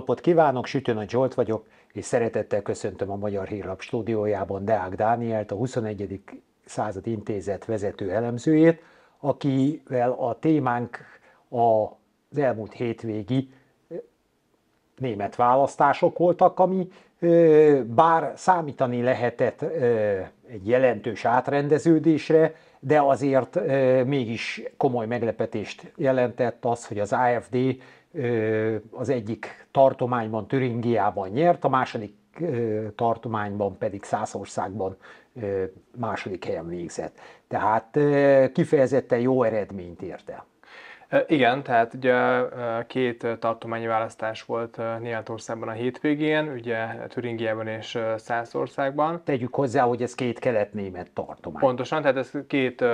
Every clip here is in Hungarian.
napot kívánok, Sütő a Zsolt vagyok, és szeretettel köszöntöm a Magyar Hírlap stúdiójában Deák Dánielt, a 21. század intézet vezető elemzőjét, akivel a témánk az elmúlt hétvégi német választások voltak, ami bár számítani lehetett egy jelentős átrendeződésre, de azért mégis komoly meglepetést jelentett az, hogy az AFD az egyik tartományban, Türingiában nyert, a második tartományban pedig Szászországban második helyen végzett. Tehát kifejezetten jó eredményt érte. Igen, tehát ugye két tartományi választás volt Németországban a hétvégén, ugye Türingiában és Szászországban. Tegyük hozzá, hogy ez két kelet-német tartomány. Pontosan, tehát ez két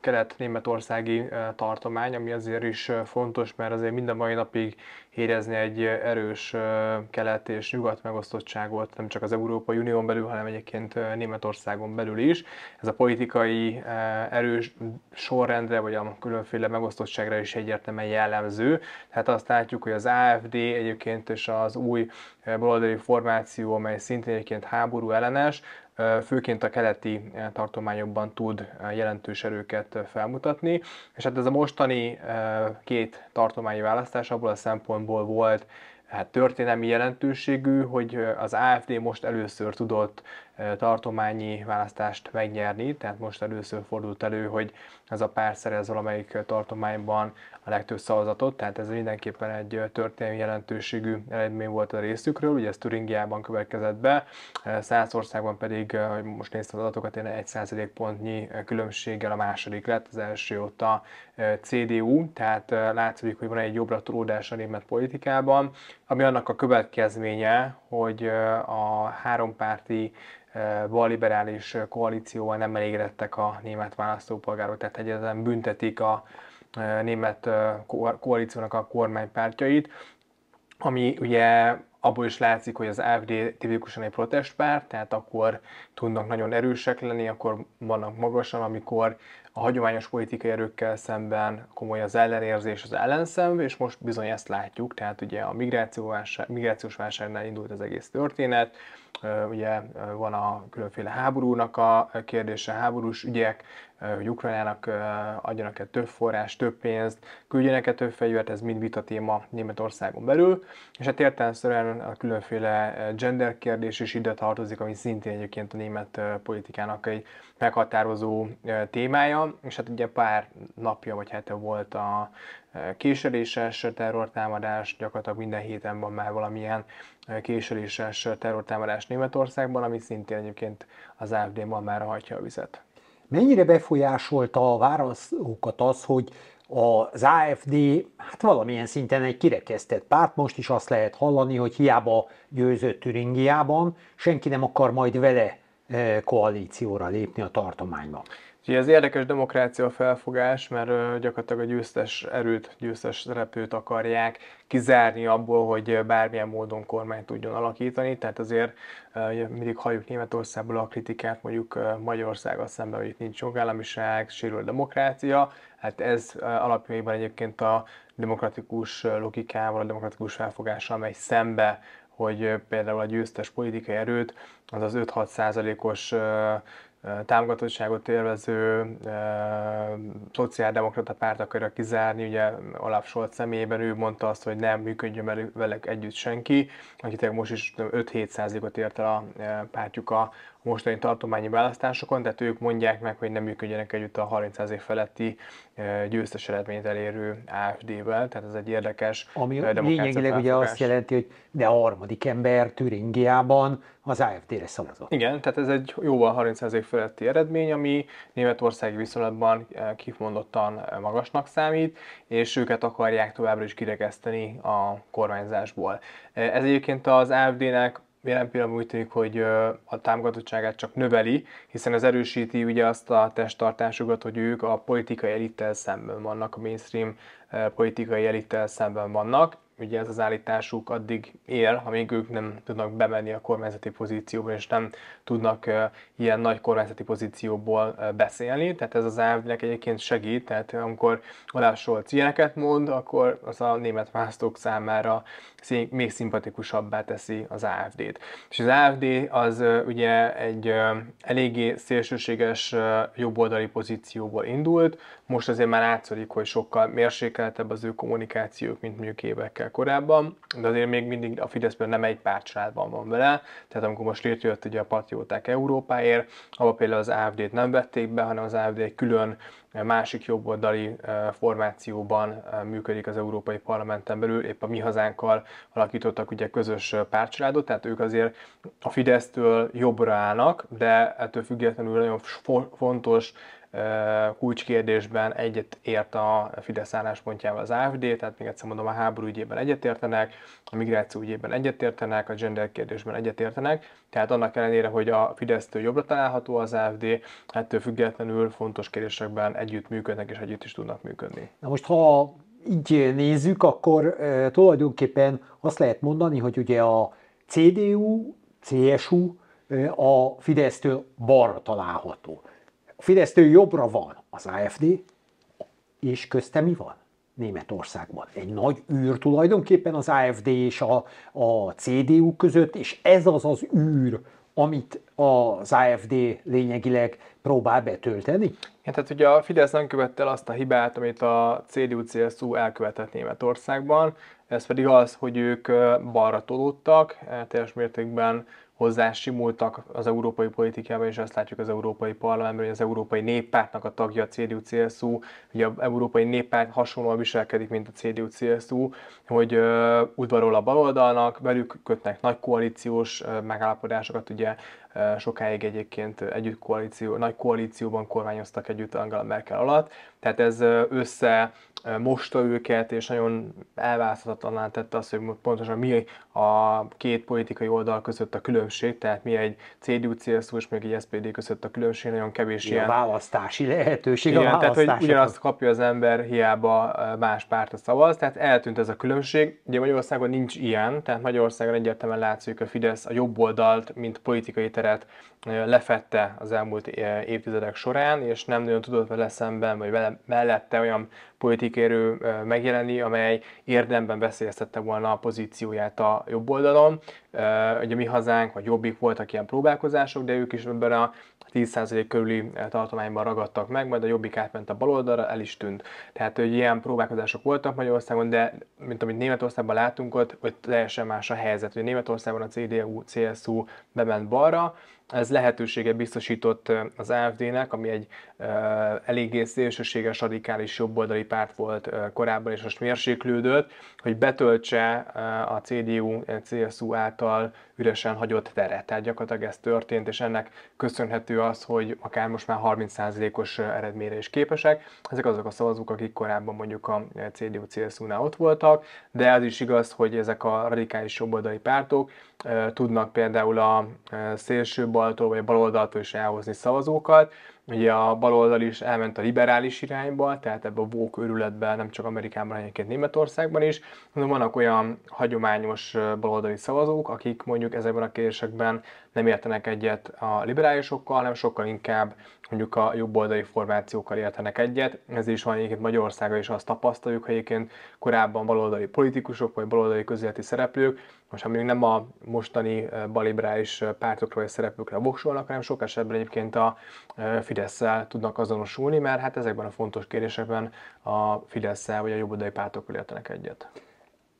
kelet-németországi tartomány, ami azért is fontos, mert azért mind a mai napig érezni egy erős kelet és nyugat megosztottságot, nem csak az Európai Unión belül, hanem egyébként Németországon belül is. Ez a politikai erős sorrendre, vagy a különféle megosztottság bizottságra is egyértelműen jellemző. Tehát azt látjuk, hogy az AFD egyébként és az új eh, baloldali formáció, amely szintén egyébként háború ellenes, eh, főként a keleti eh, tartományokban tud jelentős erőket felmutatni, és hát ez a mostani két tartományi választás abból a szempontból volt hát történelmi jelentőségű, hogy az AFD most először tudott tartományi választást megnyerni, tehát most először fordult elő, hogy ez a pár szerez valamelyik tartományban a legtöbb szavazatot, tehát ez mindenképpen egy történelmi jelentőségű eredmény volt a részükről, ugye ez Türingiában következett be, Szászországban pedig, hogy most néztem az adatokat, én egy pontnyi különbséggel a második lett, az első ott a CDU, tehát látszik, hogy van egy jobbra tolódás a német politikában, ami annak a következménye, hogy a hárompárti balliberális koalícióval nem elégedettek a német választópolgárok, tehát egyetlen büntetik a német koalíciónak a kormánypártjait, ami ugye abból is látszik, hogy az AFD tipikusan egy protestpárt, tehát akkor tudnak nagyon erősek lenni, akkor vannak magasan, amikor a hagyományos politikai erőkkel szemben komoly az ellenérzés, az ellenszem, és most bizony ezt látjuk, tehát ugye a migrációvásár, migrációs válságnál indult az egész történet, ugye van a különféle háborúnak a kérdése, háborús ügyek, Eh, hogy Ukrajnának eh, adjanak-e több forrás, több pénzt, küldjenek-e több fegyvert, ez mind vita téma Németországon belül. És hát értelemszerűen a különféle eh, gender kérdés is ide tartozik, ami szintén egyébként a német politikának egy meghatározó témája, és hát ugye pár napja vagy hete volt a késeléses terrortámadás, gyakorlatilag minden héten van már valamilyen késeléses terrortámadás Németországban, ami szintén egyébként az AFD ma már hajtja a vizet. Mennyire befolyásolta a választókat az, hogy az AFD hát valamilyen szinten egy kirekesztett párt, most is azt lehet hallani, hogy hiába győzött Türingiában, senki nem akar majd vele eh, koalícióra lépni a tartományban. Úgyhogy ez érdekes demokrácia felfogás, mert gyakorlatilag a győztes erőt, győztes repőt akarják kizárni abból, hogy bármilyen módon kormány tudjon alakítani. Tehát azért mindig halljuk Németországból a kritikát, mondjuk Magyarországgal szemben, hogy itt nincs jogállamiság, sérül a demokrácia. Hát ez alapjaiban egyébként a demokratikus logikával, a demokratikus felfogással megy szembe, hogy például a győztes politikai erőt, az az 5-6 százalékos támogatottságot élvező szociáldemokrata párt akarja kizárni, ugye Olaf Scholz személyében ő mondta azt, hogy nem működjön velük együtt senki, akik most is 5-7 ot ért el a pártjuk a, mostani tartományi választásokon, tehát ők mondják meg, hogy nem működjenek együtt a 30% feletti győztes eredményt elérő AFD-vel, tehát ez egy érdekes Ami lényegileg ugye azt jelenti, hogy de a harmadik ember Türingiában az AFD-re szavazott. Igen, tehát ez egy jóval 30% feletti eredmény, ami németországi viszonylatban kifondottan magasnak számít, és őket akarják továbbra is kirekeszteni a kormányzásból. Ez egyébként az AFD-nek jelen pillanatban úgy tűnik, hogy a támogatottságát csak növeli, hiszen ez erősíti ugye azt a testtartásukat, hogy ők a politikai elittel szemben vannak, a mainstream politikai elittel szemben vannak, ugye ez az állításuk addig él, amíg ők nem tudnak bemenni a kormányzati pozícióba, és nem tudnak ilyen nagy kormányzati pozícióból beszélni. Tehát ez az elvnek egyébként segít, tehát amikor Olaf Scholz ilyeneket mond, akkor az a német választók számára még szimpatikusabbá teszi az AFD-t. És az AFD az ugye egy eléggé szélsőséges jobboldali pozícióból indult, most azért már látszik, hogy sokkal mérsékeltebb az ő kommunikációk, mint mondjuk évekkel évekkel korábban, de azért még mindig a Fideszben nem egy pártcsaládban van vele, tehát amikor most létrejött ugye a Patrióták Európáért, ahol például az AFD-t nem vették be, hanem az AFD egy külön másik jobboldali formációban működik az Európai Parlamenten belül, épp a mi hazánkkal alakítottak ugye közös párcsaládot, tehát ők azért a Fidesztől jobbra állnak, de ettől függetlenül nagyon fontos kulcskérdésben egyet ért a Fidesz álláspontjával az AFD, tehát még egyszer mondom, a háború ügyében egyetértenek, a migráció ügyében egyetértenek, a gender kérdésben egyetértenek, tehát annak ellenére, hogy a Fidesztől jobbra található az AFD, ettől függetlenül fontos kérdésekben egyet együtt működnek és együtt is tudnak működni. Na most, ha így nézzük, akkor e, tulajdonképpen azt lehet mondani, hogy ugye a CDU, CSU e, a Fidesztől balra található. A Fidesztől jobbra van az AFD, és közte mi van? Németországban. Egy nagy űr tulajdonképpen az AFD és a, a CDU között, és ez az az űr, amit az AFD lényegileg próbál betölteni? Ja, tehát hát ugye a Fidesz nem követte el azt a hibát, amit a CDU-CSU elkövetett Németországban, ez pedig az, hogy ők balra tolódtak, teljes mértékben hozzásimultak az európai politikába, és azt látjuk az európai parlamentben, hogy az európai néppártnak a tagja a CDU-CSU, hogy az európai néppárt hasonlóan viselkedik, mint a CDU-CSU, hogy ö, udvarol a baloldalnak, velük kötnek nagy koalíciós ö, megállapodásokat, ugye ö, sokáig egyébként együtt koalíció, nagy koalícióban kormányoztak együtt Angela Merkel alatt, tehát ez össze mosta őket, és nagyon elválaszthatatlaná tette azt, hogy pontosan mi a két politikai oldal között a különbség, tehát mi egy cdu csu és még egy SPD között a különbség, nagyon kevés mi ilyen... A választási lehetőség, ilyen, a tehát hogy ugyanazt kapja az ember, hiába más párt a szavaz, tehát eltűnt ez a különbség. Ugye Magyarországon nincs ilyen, tehát Magyarországon egyértelműen látszik, hogy a Fidesz a jobb oldalt, mint politikai teret lefette az elmúlt évtizedek során, és nem nagyon tudott vele szemben, vagy vele, mellette olyan politikérő megjelenni, amely érdemben veszélyeztette volna a pozícióját a jobb oldalon. Ugye mi hazánk, vagy jobbik voltak ilyen próbálkozások, de ők is ebben a 10% körüli tartományban ragadtak meg, majd a jobbik átment a baloldalra, el is tűnt. Tehát, hogy ilyen próbálkozások voltak Magyarországon, de mint amit Németországban látunk, ott, ott teljesen más a helyzet. Ugye Németországban a CDU, CSU bement balra, ez lehetőséget biztosított az AFD-nek, ami egy eléggé szélsőséges, radikális jobboldali párt volt korábban, és most mérséklődött, hogy betöltse a CDU-CSU által üresen hagyott teret. Tehát gyakorlatilag ez történt, és ennek köszönhető az, hogy akár most már 30%-os eredményre is képesek. Ezek azok a szavazók, akik korábban mondjuk a CDU-CSU-nál ott voltak, de az is igaz, hogy ezek a radikális jobboldali pártok tudnak például a szélsőbb jobboldaltól vagy a baloldaltól is elhozni szavazókat, Ugye a baloldal is elment a liberális irányba, tehát ebbe a vók örületbe nem csak Amerikában, hanem egyébként Németországban is. De vannak olyan hagyományos baloldali szavazók, akik mondjuk ezekben a kérdésekben nem értenek egyet a liberálisokkal, hanem sokkal inkább mondjuk a jobboldali formációkkal értenek egyet. Ez is van egyébként Magyarországon is azt tapasztaljuk, hogy egyébként korábban baloldali politikusok vagy baloldali közéleti szereplők, most ha mondjuk nem a mostani baliberális pártokról vagy szereplőkre voksolnak, hanem sok esetben egyébként a fidesz tudnak azonosulni, mert hát ezekben a fontos kérdésekben a fidesz vagy a jobbodai pártokkal értenek egyet.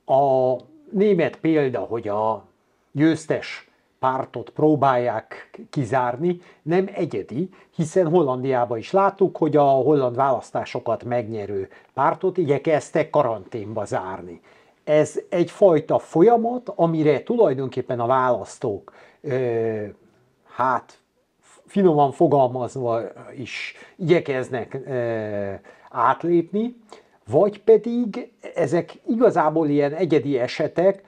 A német példa, hogy a győztes pártot próbálják kizárni, nem egyedi, hiszen Hollandiában is láttuk, hogy a holland választásokat megnyerő pártot igyekeztek karanténba zárni. Ez egyfajta folyamat, amire tulajdonképpen a választók ö, hát finoman fogalmazva is igyekeznek átlépni, vagy pedig ezek igazából ilyen egyedi esetek,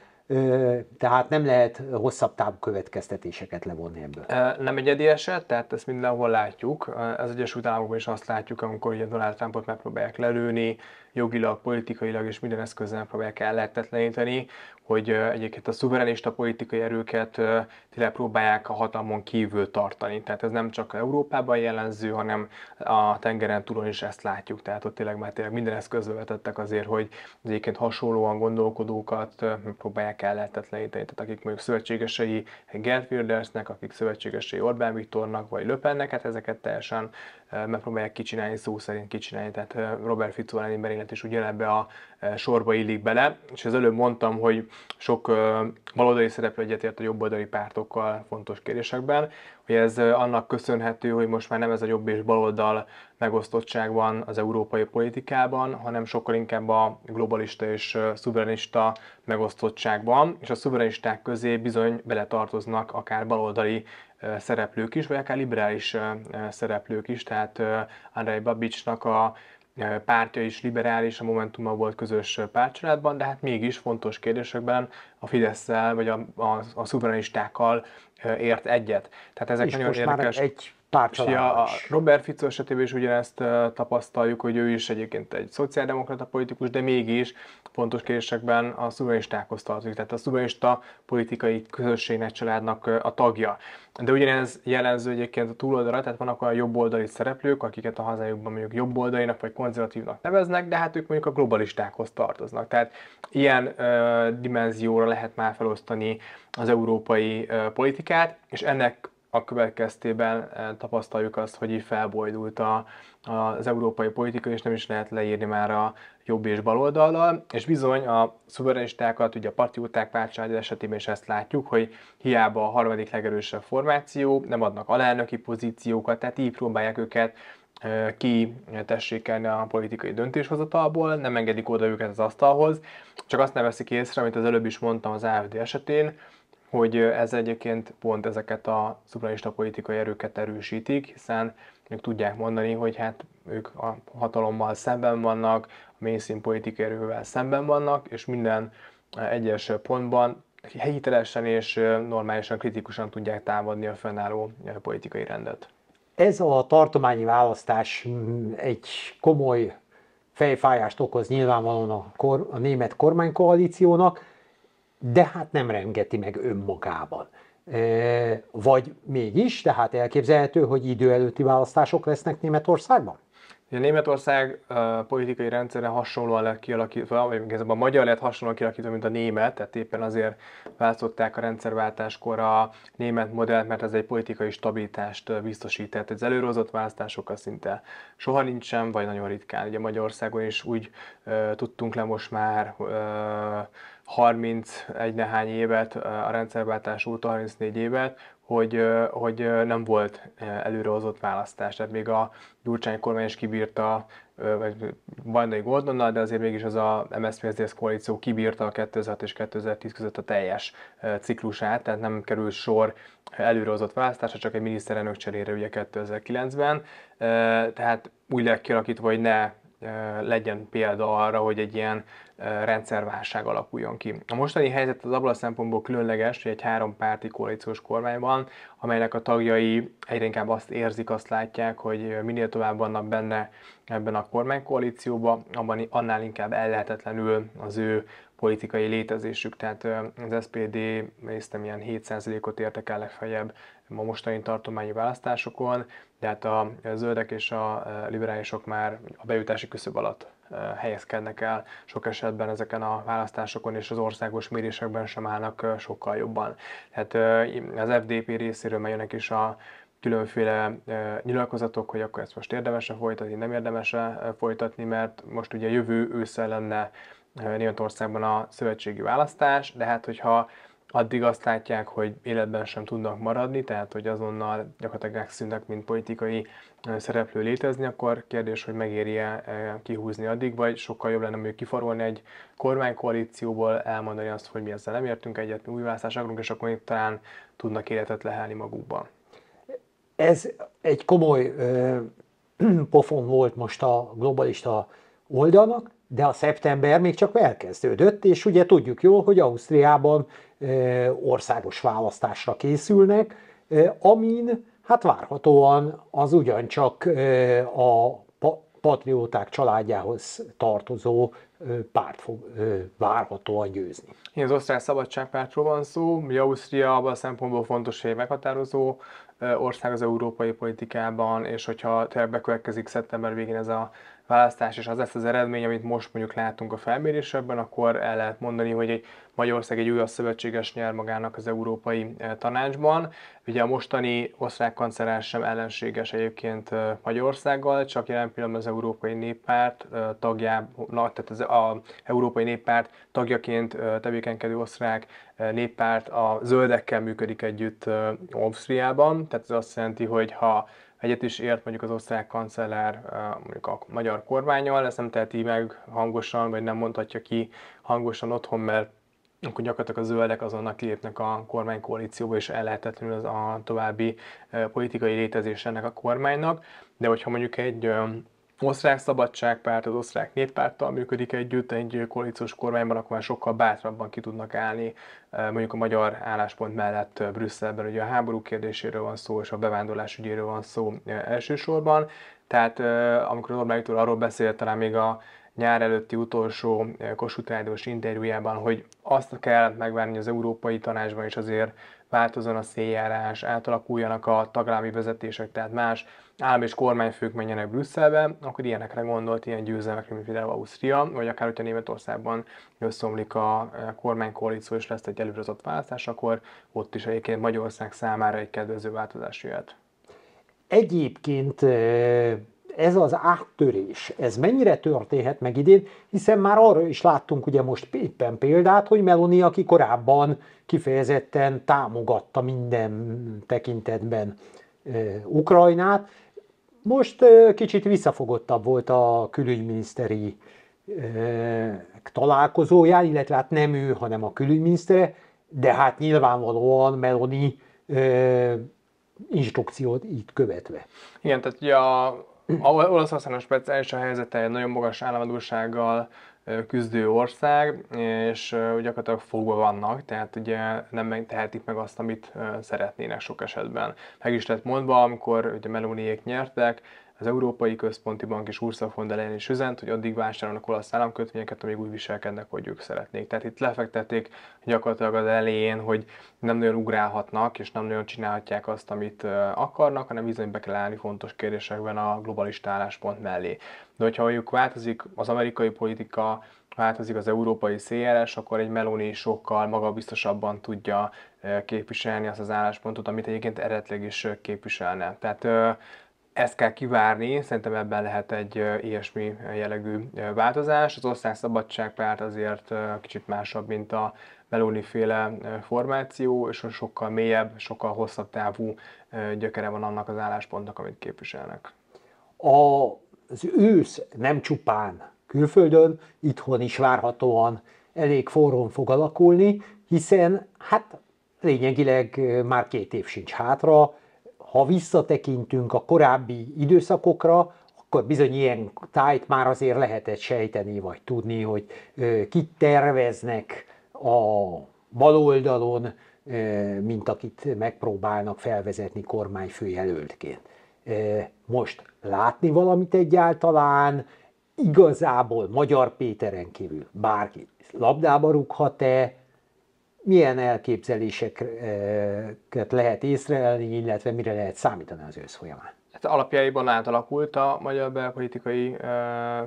tehát nem lehet hosszabb távú következtetéseket levonni ebből. Nem egyedi eset, tehát ezt mindenhol látjuk. Az Egyesült Államokban is azt látjuk, amikor ugye Donald Trumpot megpróbálják lelőni, jogilag, politikailag és minden eszközzel próbálják ellehetetleníteni, hogy egyébként a szuverenista politikai erőket tényleg próbálják a hatalmon kívül tartani. Tehát ez nem csak Európában jellemző, hanem a tengeren túlon is ezt látjuk. Tehát ott tényleg már tényleg minden eszközbe vetettek azért, hogy egyébként hasonlóan gondolkodókat próbálják lekelhetetleníteni, tehát akik mondjuk szövetségesei Gert Wildersnek, akik szövetségesei Orbán Viktornak vagy Löpennek, hát ezeket teljesen megpróbálják kicsinálni, szó szerint kicsinálni, tehát Robert Fico elleni merénylet is ugye a sorba illik bele, és az előbb mondtam, hogy sok baloldali szereplő egyetért a jobboldali pártokkal fontos kérdésekben, hogy ez annak köszönhető, hogy most már nem ez a jobb és baloldal megosztottság van az európai politikában, hanem sokkal inkább a globalista és szuverenista megosztottságban, és a szuverenisták közé bizony beletartoznak akár baloldali szereplők is, vagy akár liberális szereplők is, tehát Andrei Babicsnak a pártja is liberális, a Momentummal volt közös pártcsaládban, de hát mégis fontos kérdésekben a fidesz vagy a, a, a szuverenistákkal ért egyet. Tehát ezek és nagyon most érdekes. Már egy Pár Ja, a, a Robert Fico esetében is ugyanezt tapasztaljuk, hogy ő is egyébként egy szociáldemokrata politikus, de mégis fontos kérdésekben a szuverenistákhoz tartozik, tehát a szuverenista politikai közösségnek, családnak a tagja. De ugyanez jellemző egyébként a túloldalra, tehát vannak olyan jobboldali szereplők, akiket a hazájukban mondjuk jobboldalinak vagy konzervatívnak neveznek, de hát ők mondjuk a globalistákhoz tartoznak. Tehát ilyen ö, dimenzióra lehet már felosztani az európai ö, politikát, és ennek a következtében eh, tapasztaljuk azt, hogy így felbojdult a, az európai politika, és nem is lehet leírni már a jobb és baloldallal, és bizony a szuverenistákat, ugye a partióták pártcsalád esetében is ezt látjuk, hogy hiába a harmadik legerősebb formáció, nem adnak alelnöki pozíciókat, tehát így próbálják őket eh, ki tessékelni a politikai döntéshozatalból, nem engedik oda őket az asztalhoz, csak azt nem veszik észre, amit az előbb is mondtam az AFD esetén, hogy ez egyébként pont ezeket a szupralista politikai erőket erősítik, hiszen ők tudják mondani, hogy hát ők a hatalommal szemben vannak, a mainstream politikai erővel szemben vannak, és minden egyes pontban hitelesen és normálisan kritikusan tudják támadni a fennálló politikai rendet. Ez a tartományi választás egy komoly fejfájást okoz nyilvánvalóan a, kor, a német kormánykoalíciónak, de hát nem rengeti meg önmagában. Vagy mégis, tehát elképzelhető, hogy idő előtti választások lesznek Németországban? A Németország uh, politikai rendszere hasonlóan lett kialakítva, vagy igazából a magyar lett hasonlóan kialakítva, mint a német, tehát éppen azért választották a rendszerváltáskor a német modellt, mert ez egy politikai stabilitást biztosít. Tehát az előrehozott választásokkal szinte soha nincsen, vagy nagyon ritkán. Ugye Magyarországon is úgy uh, tudtunk le most már uh, 31 nehány évet a rendszerváltás óta, 34 évet, hogy, hogy nem volt előrehozott választás. Tehát még a Gyurcsány kormány is kibírta, vagy Bajnai Gordonnal, de azért mégis az a MSZP-SZDSZ koalíció kibírta a 2006 és 2010 között a teljes ciklusát, tehát nem kerül sor előrehozott választásra, csak egy miniszterelnök cserére ugye 2009-ben. Tehát úgy lett kialakítva, hogy ne legyen példa arra, hogy egy ilyen rendszerválság alakuljon ki. A mostani helyzet az abban a szempontból különleges, hogy egy hárompárti koalíciós kormány van, amelynek a tagjai egyre inkább azt érzik, azt látják, hogy minél tovább vannak benne ebben a kormánykoalícióban, abban annál inkább ellehetetlenül az ő politikai létezésük, tehát az SPD néztem ilyen 7%-ot értek el legfeljebb a mostani tartományi választásokon, de hát a zöldek és a e, liberálisok már a bejutási küszöb alatt e, helyezkednek el sok esetben ezeken a választásokon, és az országos mérésekben sem állnak e, sokkal jobban. Tehát az FDP részéről megjönnek is a különféle nyilatkozatok, hogy akkor ezt most érdemese folytatni, nem érdemese folytatni, mert most ugye jövő ősszel lenne Németországban a szövetségi választás, de hát hogyha addig azt látják, hogy életben sem tudnak maradni, tehát hogy azonnal gyakorlatilag megszűnnek, mint politikai szereplő létezni, akkor kérdés, hogy megéri-e e, kihúzni addig, vagy sokkal jobb lenne mondjuk kifarolni egy kormánykoalícióból, elmondani azt, hogy mi ezzel nem értünk egyet, mi új választást akarunk, és akkor itt talán tudnak életet lehelni magukban. Ez egy komoly ö, pofon volt most a globalista oldalnak, de a szeptember még csak elkezdődött, és ugye tudjuk jól, hogy Ausztriában országos választásra készülnek, amin hát várhatóan az ugyancsak a patrióták családjához tartozó párt fog várhatóan győzni. Igen, az osztrák szabadságpártról van szó, mi Ausztria abban a szempontból fontos, hogy meghatározó ország az európai politikában, és hogyha tényleg bekövetkezik szeptember végén ez a választás, és az lesz az eredmény, amit most mondjuk látunk a felmérésekben, akkor el lehet mondani, hogy egy Magyarország egy újabb szövetséges nyer magának az Európai e, Tanácsban. Ugye a mostani osztrák kancellár sem ellenséges egyébként e, Magyarországgal, csak jelen pillanatban az Európai Néppárt e, na tehát az a Európai Néppárt tagjaként tevékenykedő osztrák néppárt a zöldekkel működik együtt Ausztriában, tehát ez azt jelenti, hogy ha egyet is ért mondjuk az osztrák kancellár mondjuk a magyar kormányal, ezt nem teheti meg hangosan, vagy nem mondhatja ki hangosan otthon, mert akkor gyakorlatilag a zöldek azonnal kilépnek a kormánykoalícióba, és ellehetetlenül az a további politikai létezés ennek a kormánynak. De hogyha mondjuk egy osztrák szabadságpárt, az osztrák néppárttal működik együtt, egy koalíciós kormányban, akkor már sokkal bátrabban ki tudnak állni mondjuk a magyar álláspont mellett Brüsszelben. Ugye a háború kérdéséről van szó, és a bevándorlás ügyéről van szó elsősorban. Tehát amikor Orbán Viktor arról beszélt talán még a nyár előtti utolsó Kossuth Rádiós interjújában, hogy azt kell megvárni az Európai Tanácsban is azért változzon a széljárás, átalakuljanak a tagállami vezetések, tehát más állam és kormányfők menjenek Brüsszelbe, akkor ilyenekre gondolt, ilyen győzelmekre, mint például Ausztria, vagy akár, hogyha Németországban összeomlik a e, kormánykoalíció és lesz egy előrehozott választás, akkor ott is egyébként Magyarország számára egy kedvező változás jöhet. Egyébként e, ez az áttörés, ez mennyire történhet meg idén, hiszen már arra is láttunk ugye most éppen példát, hogy Meloni, aki korábban kifejezetten támogatta minden tekintetben Ukrajnát, most e, kicsit visszafogottabb volt a külügyminiszteri e, találkozóján, illetve hát nem ő, hanem a külügyminisztere, de hát nyilvánvalóan Meloni instrukciót itt követve. Igen, tehát ugye a Olaszországnak speciális a helyzete, egy nagyon magas államadósággal küzdő ország, és gyakorlatilag fogva vannak, tehát ugye nem tehetik meg azt, amit szeretnének sok esetben. Meg is lett mondva, amikor ugye Melóniék nyertek, az Európai Központi Bank és Ursula von der Leyen is üzent, hogy addig vásárolnak olasz államkötvényeket, amíg úgy viselkednek, hogy ők szeretnék. Tehát itt lefektették gyakorlatilag az elején, hogy nem nagyon ugrálhatnak, és nem nagyon csinálhatják azt, amit akarnak, hanem bizony be kell állni fontos kérdésekben a globalista álláspont mellé. De hogyha mondjuk változik az amerikai politika, változik az európai CRS, akkor egy Meloni sokkal magabiztosabban tudja képviselni azt az álláspontot, amit egyébként eredetleg is képviselne. Tehát ezt kell kivárni, szerintem ebben lehet egy ilyesmi jellegű változás. Az szabadságpárt azért kicsit másabb, mint a Meloni féle formáció, és sokkal mélyebb, sokkal hosszabb távú gyökere van annak az álláspontnak, amit képviselnek. A, az ősz nem csupán külföldön, itthon is várhatóan elég forrón fog alakulni, hiszen hát lényegileg már két év sincs hátra, ha visszatekintünk a korábbi időszakokra, akkor bizony ilyen tájt már azért lehetett sejteni, vagy tudni, hogy kit terveznek a bal oldalon, mint akit megpróbálnak felvezetni kormányfőjelöltként. Most látni valamit egyáltalán, igazából Magyar Péteren kívül bárki labdába rúghat-e, milyen elképzeléseket eh, lehet észrevenni, illetve mire lehet számítani az ősz folyamán? Hát alapjaiban átalakult a magyar belpolitikai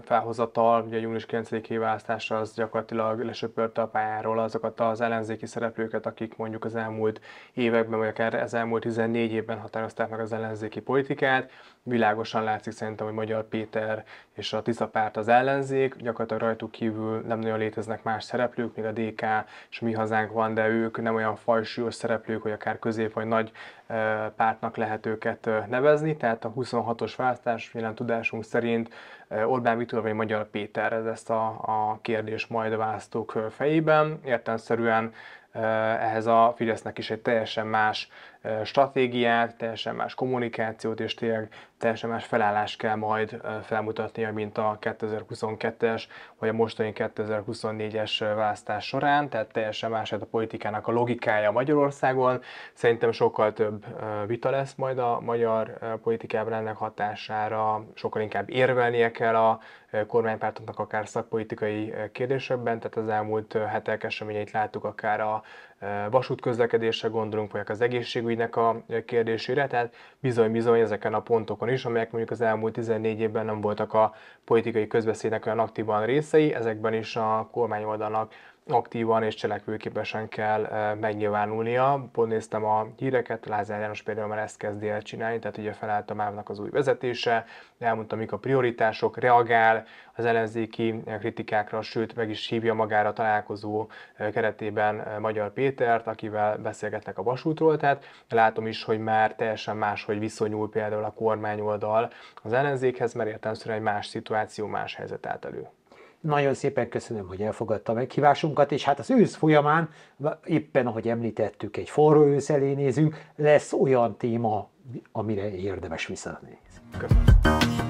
felhozatal, ugye a június 9-i választásra az gyakorlatilag lesöpörte a pályáról azokat az ellenzéki szereplőket, akik mondjuk az elmúlt években, vagy akár az elmúlt 14 évben határozták meg az ellenzéki politikát. Világosan látszik szerintem, hogy Magyar Péter és a Tisza párt az ellenzék, gyakorlatilag rajtuk kívül nem nagyon léteznek más szereplők, még a DK és a Mi Hazánk van, de ők nem olyan fajsúlyos szereplők, hogy akár közép vagy nagy pártnak lehet őket nevezni, tehát a 26-os választás jelen tudásunk szerint Orbán Viktor vagy Magyar Péter, ez ezt a, a kérdés majd a választók fejében. Értelmszerűen ehhez a Fidesznek is egy teljesen más stratégiát, teljesen más kommunikációt, és tényleg teljesen más felállást kell majd felmutatnia, mint a 2022-es vagy a mostani 2024-es választás során, tehát teljesen más hát a politikának a logikája Magyarországon. Szerintem sokkal több vita lesz majd a magyar politikában ennek hatására, sokkal inkább érvelnie kell a kormánypártoknak akár szakpolitikai kérdésekben, tehát az elmúlt hetek eseményeit láttuk akár a vasútközlekedésre gondolunk, vagy az egészségügynek a kérdésére, tehát bizony-bizony ezeken a pontokon is, amelyek mondjuk az elmúlt 14 évben nem voltak a politikai közbeszédnek olyan aktívan részei, ezekben is a kormány oldalnak aktívan és cselekvőképesen kell megnyilvánulnia. Pont néztem a híreket, Lázár János például már ezt kezdi el csinálni, tehát ugye felállt a máv az új vezetése, elmondta, mik a prioritások, reagál az ellenzéki kritikákra, sőt meg is hívja magára találkozó keretében Magyar Pétert, akivel beszélgetnek a vasútról, tehát látom is, hogy már teljesen más, hogy viszonyul például a kormány oldal az ellenzékhez, mert értelmszerűen egy más szituáció, más helyzet állt elő. Nagyon szépen köszönöm, hogy elfogadta meghívásunkat, és hát az ősz folyamán, éppen ahogy említettük, egy forró ősz elé nézünk, lesz olyan téma, amire érdemes visszanézni. Köszönöm.